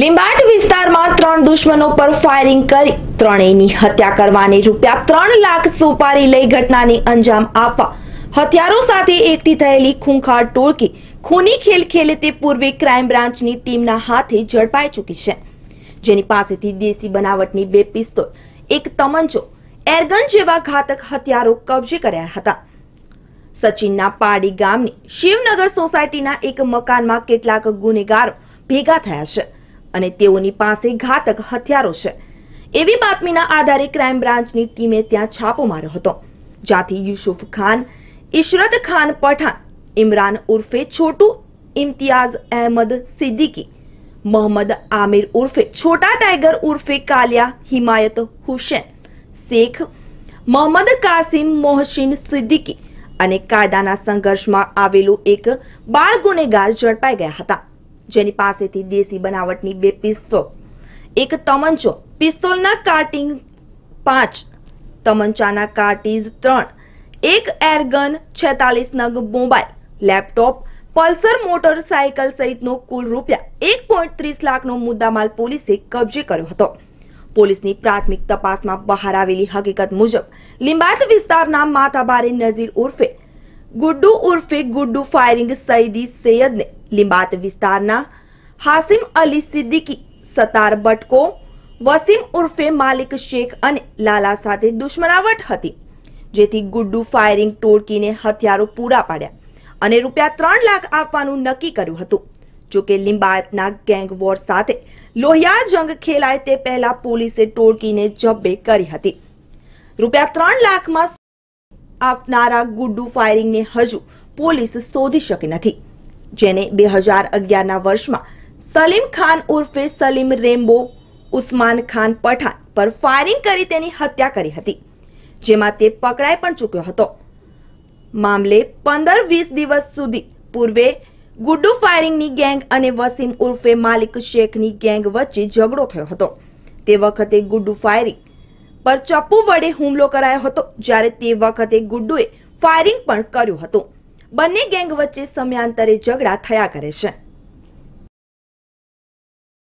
લીંબાટ વિસ્તારમાં ત્રણ દુશ્મનો પર ફાયરિંગ કરી ત્રણેયની હત્યા કરવાની રૂપિયા ત્રણ લાખ સોપારી લઈ ઘટનાને અંજામ આપવા હથિયારો સાથે એકઠી થયેલી ખૂંખાર ટોળકી ખૂની ખેલ ખેલે તે પૂર્વે ક્રાઇમ બ્રાન્ચની ટીમના હાથે ઝડપાઈ ચૂકી છે જેની પાસેથી દેશી બનાવટની બે પિસ્તોલ એક તમંચો એરગન જેવા ઘાતક હથિયારો કબજે કર્યા હતા સચિનના પાડી ગામની શિવનગર સોસાયટીના એક મકાનમાં કેટલાક ગુનેગારો ભેગા થયા છે અને તેઓની પાસે ઘાતક હથિયારો છે એવી બાતમીના આધારે ક્રાઇમ બ્રાન્ચની ટીમે ત્યાં છાપો માર્યો હતો જ્યાંથી યુસુફ ખાન ઇશરત ખાન પઠાણ ઇમરાન ઉર્ફે છોટુ ઇમ્તિયાઝ અહેમદ સિદ્દીકી મોહમ્મદ આમિર ઉર્ફે છોટા ટાઈગર ઉર્ફે કાલિયા હિમાયત હુસેન શેખ મોહમ્મદ કાસિમ મોહસિન સિદ્દીકી અને કાયદાના સંઘર્ષમાં આવેલું એક બાળ ગુનેગાર ઝડપાઈ ગયા હતા જેની પાસેથી દેશી બનાવટની બે પિસ્તો એક તમંચો પિસ્તોલના કાર્ટિંગ પાંચ તમંચાના કાર્ટીઝ ત્રણ એક એરગન છેતાલીસ નગ મોબાઈલ લેપટોપ પલ્સર મોટરસાયકલ સહિતનો કુલ રૂપિયા એક પોઈન્ટ ત્રીસ લાખનો મુદ્દામાલ પોલીસે કબજે કર્યો હતો પોલીસની પ્રાથમિક તપાસમાં બહાર આવેલી હકીકત મુજબ લિંબાયત વિસ્તારના માતાબારી નઝીર ઉર્ફે ગુડ્ડુ ઉર્ફે ગુડ્ડુ ફાયરિંગ સઈદી સૈયદને લિંબાત વિસ્તારના હાસિમ અલી સિદ્દીકી સતાર બટકો વસીમ ઉર્ફે માલિક શેખ અને લાલા સાથે દુશ્મનાવટ હતી જેથી ગુડ્ડુ ફાયરિંગ ટોળકીને હથિયારો પૂરા પાડ્યા અને રૂપિયા ત્રણ લાખ આપવાનું નક્કી કર્યું હતું જોકે લિંબાયતના ગેંગ વોર સાથે લોહિયા જંગ ખેલાય તે પહેલા પોલીસે ટોળકીને જબ્બે કરી હતી રૂપિયા ત્રણ લાખમાં આપનારા ગુડ્ડુ ફાયરિંગને હજુ પોલીસ શોધી શકી નથી જેને બે હજાર અગિયારના વર્ષમાં સલીમ ખાન ઉર્ફે સલીમ રેમ્બો ઉસ્માન ખાન પઠાણ પર ફાયરિંગ કરી તેની હત્યા કરી હતી જેમાં તે પકડાઈ પણ ચૂક્યો હતો મામલે પંદર વીસ દિવસ સુધી પૂર્વે ગુડ્ડુ ફાયરિંગની ગેંગ અને વસીમ ઉર્ફે માલિક શેખની ગેંગ વચ્ચે ઝઘડો થયો હતો તે વખતે ગુડ્ડુ ફાયરિંગ પર ચપ્પુ વડે હુમલો કરાયો હતો જ્યારે તે વખતે ગુડ્ડુએ ફાયરિંગ પણ કર્યું હતું બંને ગેંગ વચ્ચે સમયાંતરે ઝઘડા થયા કરે છે